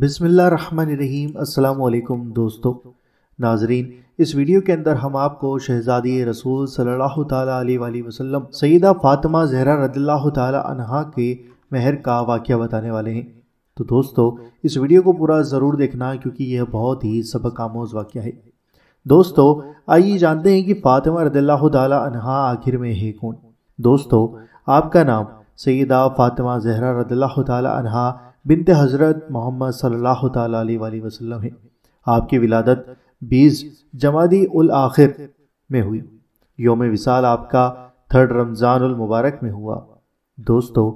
बिसमीम् अल्लाम दोस्तों नाजरीन इस वीडियो के अंदर हम आपको शहज़ादी रसूल सल्लल्लाहु अलैहि वसल्लम सईदा फ़ातिमा जहरा रद्ला अन्हा के महर का वाक़ बताने वाले हैं तो दोस्तों इस वीडियो को पूरा ज़रूर देखना क्योंकि यह बहुत ही सबक आमोज़ वाक़ है दोस्तों आइए जानते हैं कि फ़ातिमा रदल्लाहु अन्हा आखिर में है कौन दोस्तों आपका नाम सईदा फ़ातिमा जहरा रदल्लाहु अन्हा बिनत हज़रत मोहम्मद सल्लल्लाहु अलैहि वसल्लम हैं आपकी विलादत 20 जमादी उल आखिर में हुई योम विसाल आपका थर्ड रमज़ान मुबारक में हुआ दोस्तों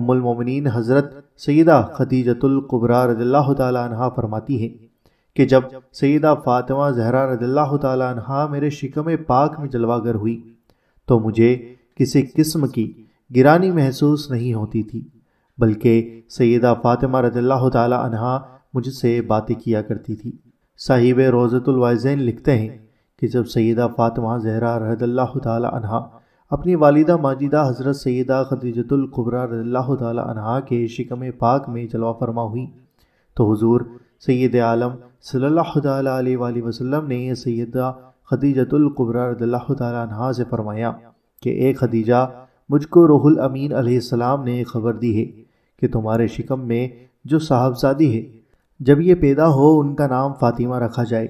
उमुलमोमिन हज़रत सैदा खदीजतुल्कुबरा रदल्ला तहा फरमाती हैं कि जब सैदा फ़ातिमा जहरा रदल्ला तहा मेरे शिकम पाक में जलवागर हुई तो मुझे किसी किस्म की गिरानी महसूस नहीं होती थी बल्कि सैदा फ़ातिमा रज़ल्ला तहा मुझसे बातें किया करती थी साहिब रोज़तुलवाजैन लिखते हैं कि जब सैदा फ़ातिमा जहरा रज़ल्ला तहा अपनी वालिदा माजिदा हज़रत सैदा खदीजतुल्कुबरा रज़ल्ला तहा के शिकम पाक में जलवा फरमा हुई तो हज़ूर सैद आलम सल्ला वसलम ने सैदा खदीजतुल्कुबरा रज़ल्ला तहा से फरमाया कि ए खदीजा मुझको रोहुल अमीन ने ख़बर दी है कि तुम्हारे शिकम में जो साहबजादी है जब ये पैदा हो उनका नाम फातिमा रखा जाए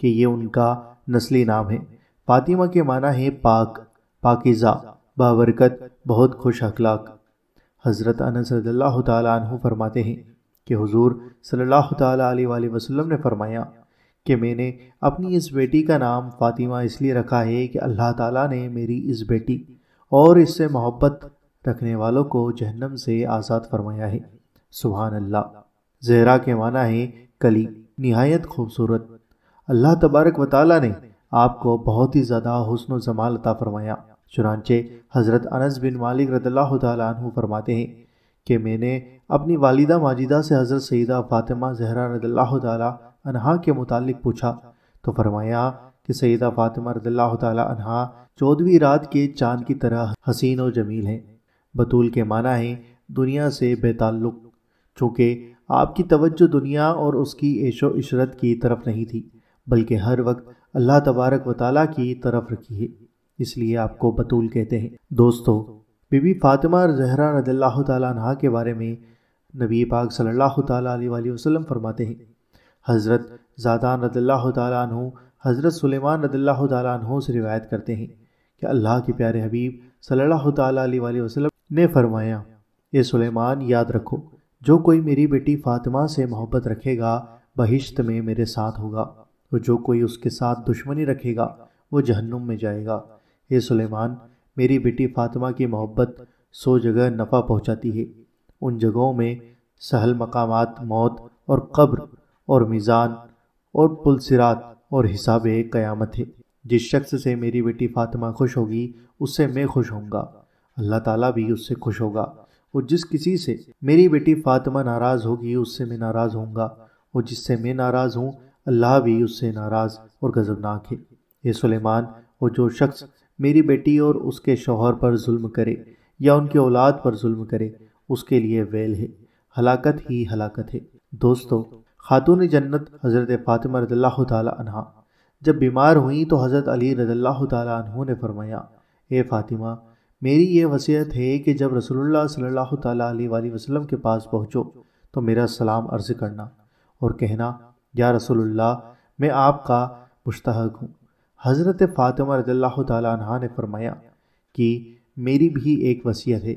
कि ये उनका नस्ली नाम है फातिमा के माना है पाक पाकिज़ा बाबरकत बहुत खुश अखलाक हज़रत अनस तु फरमाते हैं कि हुजूर सल्लल्लाहु अलैहि वसल्लम ने फरमाया कि मैंने अपनी इस बेटी का नाम फातिमा इसलिए रखा है कि अल्लाह ताला ने मेरी इस बेटी और इससे मोहब्बत रखने वालों को जहन्नम से आज़ाद फरमाया है सुबहान अल्लाह जहरा के माना है कली नहायत खूबसूरत अल्लाह तबारक व ने आपको बहुत ही ज़्यादा हसन जमाल अता फरमाया चुनानचे हज़रत अनस बिन मालिक रदल्ला तु फरमाते हैं कि मैंने अपनी वालिदा माजिदा से हज़रत सईदा फ़ातिमा जहरा रदल्ला तहा के मुतल पूछा तो फरमाया कि सईदा फ़ातिमा रदल्ला तहा चौदहवीं रात के चाँद की तरह हसीन और जमील हैं बतूल के माना है दुनिया से बेताल्लुक चूँकि आपकी तवज्जो दुनिया और उसकी ऐशो इशरत की तरफ नहीं थी बल्कि हर वक्त अल्लाह तबारक व ताली की तरफ रखी है इसलिए आपको बतूल कहते हैं दोस्तों बीबी फातिमा जहरा रदल्ला तह के बारे में नबी पाक सल्लल्लाहु तल वसल्लम फरमाते हैं हज़रत ज़ादान रदल्ला तु हज़रत सुलेमान रदल्ला तु से रिवायत करते हैं कि अल्लाह के प्यारे हबीब सल्लल्लाहु अलैहि वसल्लम ने फरमाया ये सुलेमान याद रखो जो कोई मेरी बेटी फातिमा से मोहब्बत रखेगा बहिश्त में मेरे साथ होगा और जो कोई उसके साथ दुश्मनी रखेगा वो जहन्नुम में जाएगा ये सुलेमान मेरी बेटी फातिमा की मोहब्बत सो जगह नफ़ा पहुंचाती है उन जगहों में सहल मकामात मौत और कब्र और मीज़ान और पुलसरात और हिसाब क़यामत है जिस शख्स से मेरी बेटी फातिमा खुश होगी उससे मैं खुश होऊंगा अल्लाह ताला भी उससे खुश होगा और जिस किसी से मेरी बेटी फातिमा नाराज़ होगी उससे मैं नाराज़ होऊंगा और जिससे मैं नाराज़ हूँ अल्लाह भी उससे नाराज़ और गज़बनाक है ये सुलेमान और जो शख्स मेरी बेटी और उसके शोहर पर जुल्म करे या उनके औलाद पर जुल्म करे उसके लिए वेल है हलाकत ही हलाकत है दोस्तों खातून जन्नत हज़रत फ़ातिमा रदल्ला तहा जब बीमार हुई तो हज़रत अली रदल्ला तु ने फरमाया ए फ़ातिमा मेरी ये वसीयत है कि जब रसोल्ला सल्ला अलैहि वसलम के पास पहुँचो तो मेरा सलाम अर्ज़ करना और कहना या रसोल्ला मैं आपका मुश्तक हूँ हज़रत फ़ातिमा रज़ल्ला तह ने फरमाया कि मेरी भी एक वसीयत है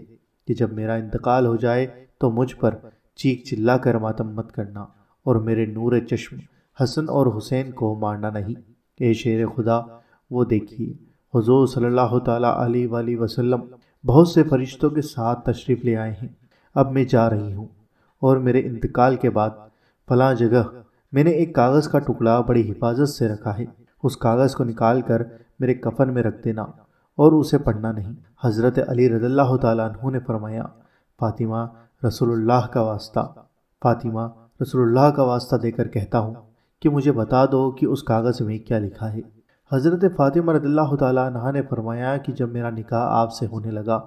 कि जब मेरा इंतकाल हो जाए तो मुझ पर चीख चिल्ला कर मातम मत करना और मेरे नूर चश्म हसन और हुसैन को मारना नहीं ए शेर खुदा वो देखिए हजूर सल्लल्लाहु अलैहि वसल्लम बहुत से फरिश्तों के साथ तशरीफ़ ले आए हैं अब मैं जा रही हूँ और मेरे इंतकाल के बाद फला जगह मैंने एक कागज़ का टुकड़ा बड़ी हिफाजत से रखा है उस कागज़ को निकाल कर मेरे कफन में रख देना और उसे पढ़ना नहीं हज़रत अली रज़ल्ला तु ने फरमाया फ़ातिमा रसोल्ला का वास्ता फ़ातिमा रसोल्ला का वास्ता देकर कहता हूँ कि मुझे बता दो कि उस कागज़ में क्या लिखा है हज़रत फ़ातिमा रदल्ला तह ने फरमाया कि जब मेरा निकाह आपसे होने लगा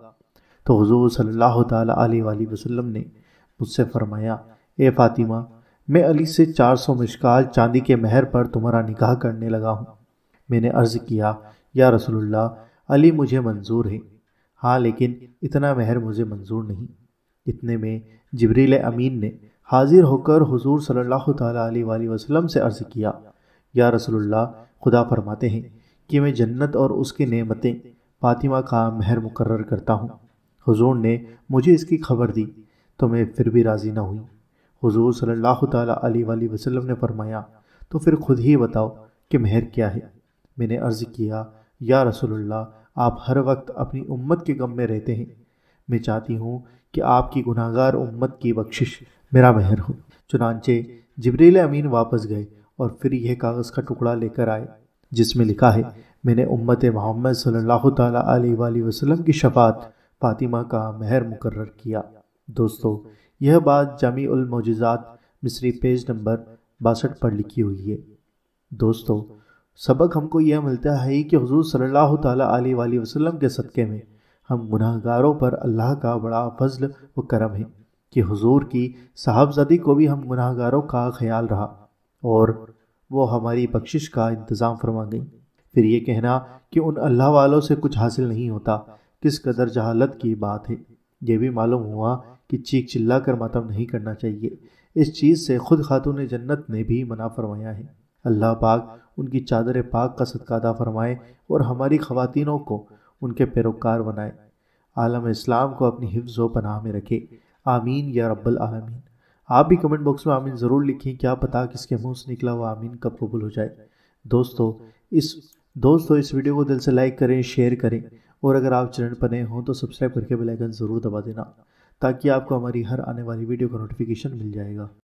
तो हजूर सल्ला वसम ने मुझसे फरमाया ए फ़ातिमा मैं अली से 400 सौ मशकाल चांदी के महर पर तुम्हारा निकाह करने लगा हूँ मैंने अर्ज़ किया या रसोल्ला अली मुझे मंजूर है हाँ लेकिन इतना महर मुझे मंजूर नहीं इतने में जबरील अमीन ने हाजिर होकर हजूर सल्ला अलैहि से अर्ज़ किया या रसोल्ला खुदा फरमाते हैं कि मैं जन्नत और उसकी नेमतें फातिमा का महर मुकर करता हूँ हजूर ने मुझे इसकी खबर दी तो मैं फिर भी राज़ी ना हुई हजूर सल्ला वसलम ने फरमाया तो फिर खुद ही बताओ कि महर क्या है मैंने अर्ज़ किया या रसोल्ला आप हर वक्त अपनी उम्मत के गम में रहते हैं मैं चाहती हूँ कि आपकी गुनागार उम्मत की बख्शिश मेरा महर हो चुनानचे जबरील अमीन वापस गए और फिर यह कागज़ का टुकड़ा लेकर आए जिसमें लिखा है मैंने उम्मत मोहम्मद सल्लल्लाहु वसलम वसल्लम की शफात फातिमा का महर मुकर किया दोस्तों यह बात जामीजात मौजात मिसरी पेज नंबर बासठ पर लिखी हुई है दोस्तों सबक हमको यह मिलता है कि हजूर सल्लल्लाहु अलैहि वसल्लम के सदक़े में हम गुनाहगारों पर अल्लाह का बड़ा फजल व करम है कि हुजूर की साहबजादी को भी हम गुनाहगारों का ख्याल रहा और वो हमारी बख्शिश का इंतज़ाम फरमा गई फिर ये कहना कि उन अल्लाह वालों से कुछ हासिल नहीं होता किस कदर जहालत की बात है यह भी मालूम हुआ कि चीख चिल्ला कर मातम नहीं करना चाहिए इस चीज़ से खुद खातून जन्नत ने भी मना फरमाया है अल्लाह पाक उनकी चादर पाक का सदकादा फरमाए और हमारी खातिनों को उनके पैरोकार बनाए आलम इस्लाम को अपनी हिफ्ज़ व पनाह में रखे आमीन या रब्बल आलमीन आप भी कमेंट बॉक्स में आमीन ज़रूर लिखें क्या पता किसके मुंह से निकला हुआ आमीन कब कबूल हो जाए दोस्तों इस दोस्तों इस वीडियो को दिल से लाइक करें शेयर करें और अगर आप चैनल पर नए हों तो सब्सक्राइब करके बेल आइकन ज़रूर दबा देना ताकि आपको हमारी हर आने वाली वीडियो का नोटिफिकेशन मिल जाएगा